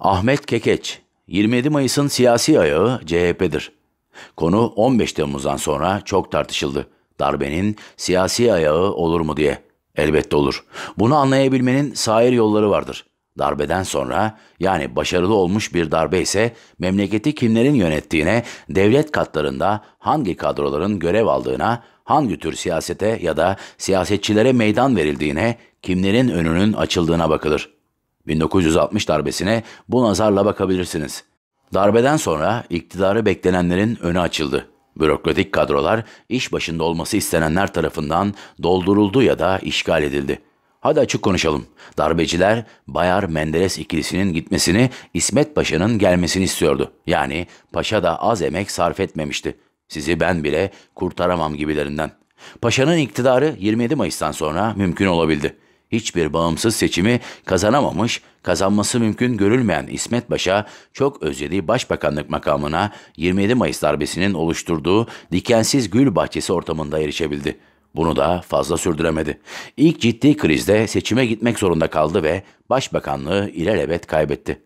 Ahmet Kekeç, 27 Mayıs'ın siyasi ayağı CHP'dir. Konu 15 Temmuz'dan sonra çok tartışıldı. Darbenin siyasi ayağı olur mu diye. Elbette olur. Bunu anlayabilmenin sair yolları vardır. Darbeden sonra yani başarılı olmuş bir darbe ise memleketi kimlerin yönettiğine, devlet katlarında hangi kadroların görev aldığına, hangi tür siyasete ya da siyasetçilere meydan verildiğine, kimlerin önünün açıldığına bakılır.'' 1960 darbesine bu nazarla bakabilirsiniz. Darbeden sonra iktidarı beklenenlerin önü açıldı. Bürokratik kadrolar iş başında olması istenenler tarafından dolduruldu ya da işgal edildi. Hadi açık konuşalım. Darbeciler Bayar Menderes ikilisinin gitmesini İsmet Paşa'nın gelmesini istiyordu. Yani Paşa da az emek sarf etmemişti. Sizi ben bile kurtaramam gibilerinden. Paşa'nın iktidarı 27 Mayıs'tan sonra mümkün olabildi hiçbir bağımsız seçimi kazanamamış, kazanması mümkün görülmeyen İsmet Paşa, çok özlediği başbakanlık makamına 27 Mayıs darbesinin oluşturduğu dikensiz gül bahçesi ortamında erişebildi. Bunu da fazla sürdüremedi. İlk ciddi krizde seçime gitmek zorunda kaldı ve başbakanlığı ilelebet kaybetti.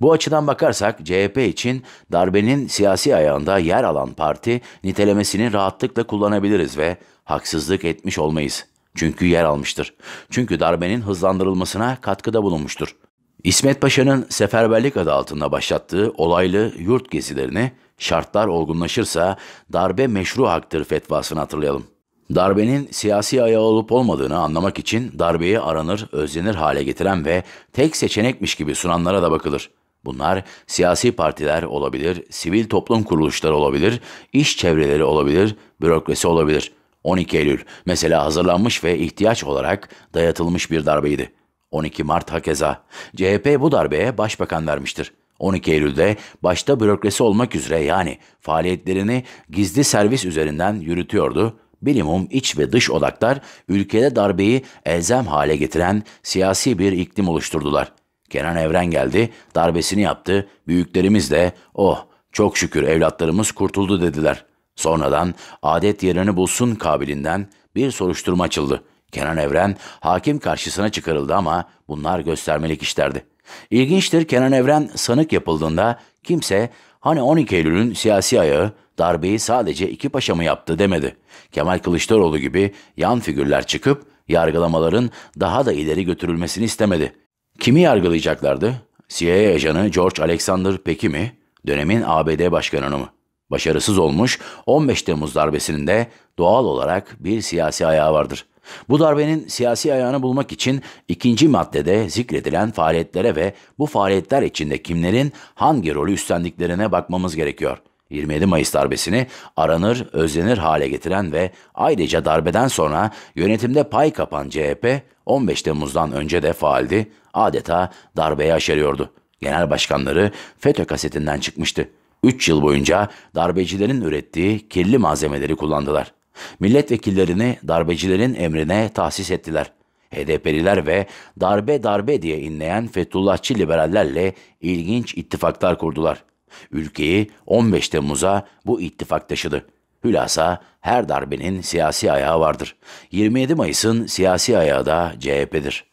Bu açıdan bakarsak CHP için darbenin siyasi ayağında yer alan parti nitelemesini rahatlıkla kullanabiliriz ve haksızlık etmiş olmayız. Çünkü yer almıştır. Çünkü darbenin hızlandırılmasına katkıda bulunmuştur. İsmet Paşa'nın seferberlik adı altında başlattığı olaylı yurt gezilerini şartlar olgunlaşırsa darbe meşru haktır fetvasını hatırlayalım. Darbenin siyasi ayağı olup olmadığını anlamak için darbeyi aranır, özlenir hale getiren ve tek seçenekmiş gibi sunanlara da bakılır. Bunlar siyasi partiler olabilir, sivil toplum kuruluşları olabilir, iş çevreleri olabilir, bürokrasi olabilir. 12 Eylül mesela hazırlanmış ve ihtiyaç olarak dayatılmış bir darbeydi. 12 Mart hakeza. CHP bu darbeye başbakan vermiştir. 12 Eylül'de başta bürokrasi olmak üzere yani faaliyetlerini gizli servis üzerinden yürütüyordu. Bilimum iç ve dış odaklar ülkede darbeyi elzem hale getiren siyasi bir iklim oluşturdular. Kenan Evren geldi, darbesini yaptı, büyüklerimiz de oh çok şükür evlatlarımız kurtuldu dediler.'' Sonradan adet yerini bulsun kabilinden bir soruşturma açıldı. Kenan Evren hakim karşısına çıkarıldı ama bunlar göstermelik işlerdi. İlginçtir Kenan Evren sanık yapıldığında kimse hani 12 Eylül'ün siyasi ayağı darbeyi sadece iki paşa mı yaptı demedi. Kemal Kılıçdaroğlu gibi yan figürler çıkıp yargılamaların daha da ileri götürülmesini istemedi. Kimi yargılayacaklardı? CIA ajanı George Alexander Peck'i mi? Dönemin ABD başkanını mı? Başarısız olmuş 15 Temmuz darbesinin de doğal olarak bir siyasi ayağı vardır. Bu darbenin siyasi ayağını bulmak için ikinci maddede zikredilen faaliyetlere ve bu faaliyetler içinde kimlerin hangi rolü üstlendiklerine bakmamız gerekiyor. 27 Mayıs darbesini aranır, özlenir hale getiren ve ayrıca darbeden sonra yönetimde pay kapan CHP 15 Temmuz'dan önce de faaldi, adeta darbeye aşeriyordu. Genel başkanları FETÖ kasetinden çıkmıştı. 3 yıl boyunca darbecilerin ürettiği kirli malzemeleri kullandılar. Milletvekillerini darbecilerin emrine tahsis ettiler. HDP'liler ve darbe darbe diye inleyen Fethullahçı liberallerle ilginç ittifaklar kurdular. Ülkeyi 15 Temmuz'a bu ittifak taşıdı. Hülasa her darbenin siyasi ayağı vardır. 27 Mayıs'ın siyasi ayağı da CHP'dir.